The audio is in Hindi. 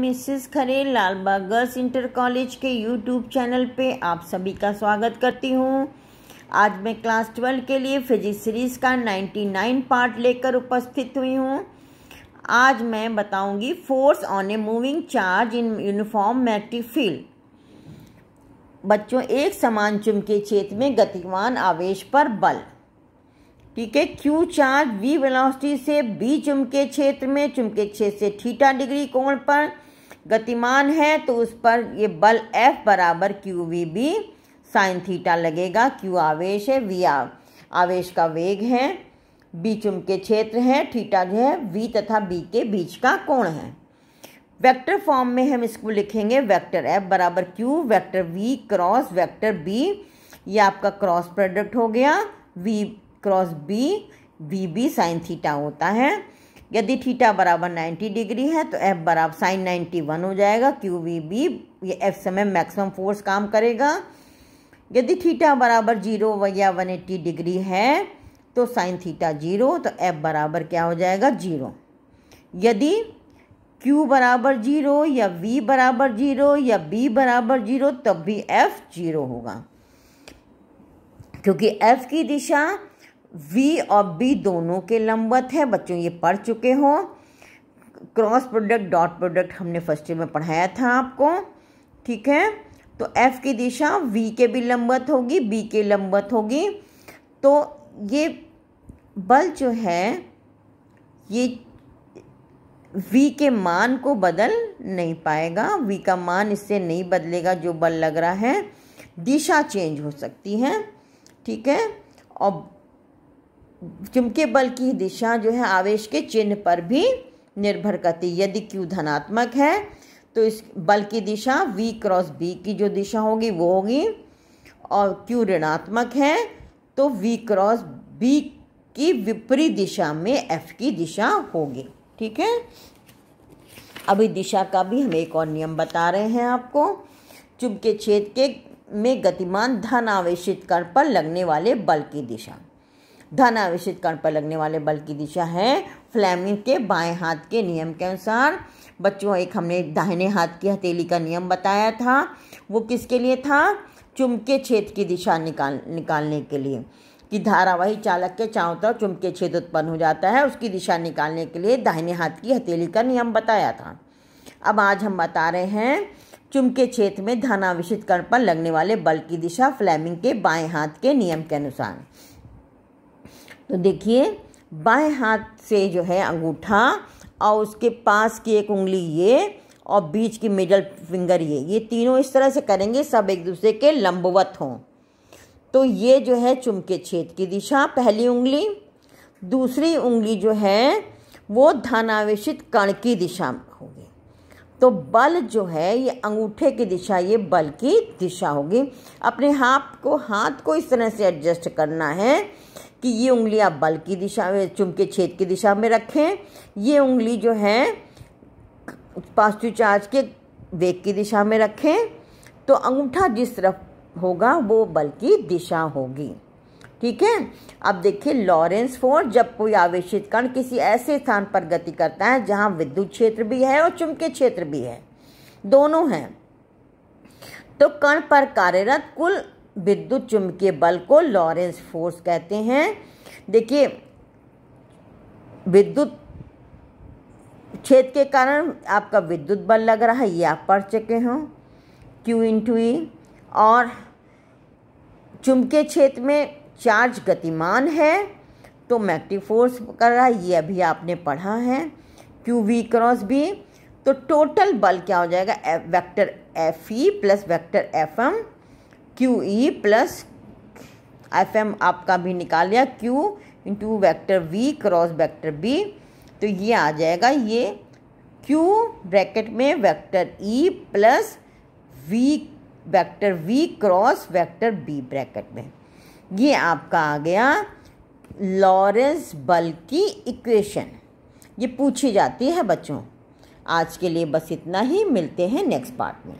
Mrs Khare Lalbagh girls inter college के यूट्यूब चैनल पे आप सभी का स्वागत करती हूँ आज मैं क्लास ट्वेल्व के लिए फिजिक्स सीरीज का 99 पार्ट लेकर उपस्थित हुई हूँ आज मैं बताऊंगी force on a moving charge in uniform magnetic field बच्चों एक समान चुंबकीय क्षेत्र में गतिमान आवेश पर बल ठीक है क्यू चार्ज वी वेलोसिटी से बी चुंबकीय क्षेत्र में चुंबकीय क्षेत्र से थीटा डिग्री कोण पर गतिमान है तो उस पर ये बल एफ बराबर Q V B sine theta लगेगा क्यू आवेश है वी आवेश का वेग है B चुंबकीय क्षेत्र है थीटा जो है वी तथा बी के बीच का कोण है वेक्टर फॉर्म में हम इसको लिखेंगे वेक्टर एफ बराबर Q vector V cross vector B ये आपका क्रॉस प्रोडक्ट हो गया V cross B V B sine theta होता है यदि थीटा बराबर 90 डिग्री है तो एफ बराबर साइन 91 हो जाएगा क्यू वी बी ये एफ समय मैक्सिमम फोर्स काम करेगा यदि थीटा बराबर जीरो या वन एट्टी डिग्री है तो साइन थीटा जीरो तो एफ बराबर क्या हो जाएगा जीरो यदि क्यू बराबर जीरो या वी बराबर जीरो या बी बराबर जीरो तब भी एफ जीरो होगा क्योंकि एफ की दिशा वी और बी दोनों के लंबवत है बच्चों ये पढ़ चुके हो क्रॉस प्रोडक्ट डॉट प्रोडक्ट हमने फर्स्ट ईयर में पढ़ाया था आपको ठीक है तो एफ की दिशा वी के भी लंबवत होगी बी के लंबवत होगी तो ये बल जो है ये वी के मान को बदल नहीं पाएगा वी का मान इससे नहीं बदलेगा जो बल लग रहा है दिशा चेंज हो सकती है ठीक है और चुमके बल की दिशा जो है आवेश के चिन्ह पर भी निर्भर करती यदि क्यू धनात्मक है तो इस बल की दिशा v क्रॉस b की जो दिशा होगी वो होगी और क्यू ऋणात्मक है तो v क्रॉस b की विपरीत दिशा में f की दिशा होगी ठीक है अभी दिशा का भी हम एक और नियम बता रहे हैं आपको चुंबकीय क्षेत्र के में गतिमान धन आवेशित कर पर लगने वाले बल की दिशा आवेशित कण पर लगने वाले बल की दिशा है फ्लैमिंग के बाएं हाथ के नियम के अनुसार बच्चों एक हमने दाहिने हाथ की हथेली का नियम बताया था वो किसके लिए था चुमके क्षेत्र की दिशा निकाल निकालने के लिए कि धारावाही चालक के चारों तरफ चुमके छेद उत्पन्न हो जाता है उसकी दिशा निकालने के लिए दाहिने हाथ की हथेली का नियम बताया था अब आज हम बता रहे हैं चुमके क्षेत्र में धनावेशित कण पर लगने वाले बल की दिशा फ्लेमिंग के बाएं हाथ के नियम के अनुसार तो देखिए बाएं हाथ से जो है अंगूठा और उसके पास की एक उंगली ये और बीच की मिडल फिंगर ये ये तीनों इस तरह से करेंगे सब एक दूसरे के लंबवत हों तो ये जो है चुमके छेद की दिशा पहली उंगली दूसरी उंगली जो है वो धनावेशित कण की दिशा होगी तो बल जो है ये अंगूठे की दिशा ये बल की दिशा होगी अपने हाथ को हाथ को इस तरह से एडजस्ट करना है कि ये उंगली आप बल की दिशा में चुमके छेद की दिशा में रखें ये उंगली जो है पॉजिटिव चार्ज के वेग की दिशा में रखें तो अंगूठा जिस तरफ होगा वो बल की दिशा होगी ठीक है अब देखिए लॉरेंस फोर्स जब कोई आवेशित कण किसी ऐसे स्थान पर गति करता है जहां विद्युत क्षेत्र भी है और चुंबकीय क्षेत्र भी है दोनों हैं तो कण पर कार्यरत कुल विद्युत चुंबकीय बल को लॉरेंस फोर्स कहते हैं देखिए विद्युत क्षेत्र के कारण आपका विद्युत बल लग रहा है ये आप पढ़ चुके हो क्यू इन ई और चुंबकीय क्षेत्र में चार्ज गतिमान है तो मैग्नेटिक फोर्स कर रहा है ये अभी आपने पढ़ा है क्यू वी क्रॉस भी तो टोटल बल क्या हो जाएगा vector F E plus vector F M Q E plus F M आपका भी निकाल लिया Q into vector V cross vector B तो ये आ जाएगा ये क्यू ब्रैकेट में vector E plus V vector V cross vector B bracket में ये आपका आ गया लॉरेंस बल की इक्वेशन ये पूछी जाती है बच्चों आज के लिए बस इतना ही मिलते हैं नेक्स्ट पार्ट में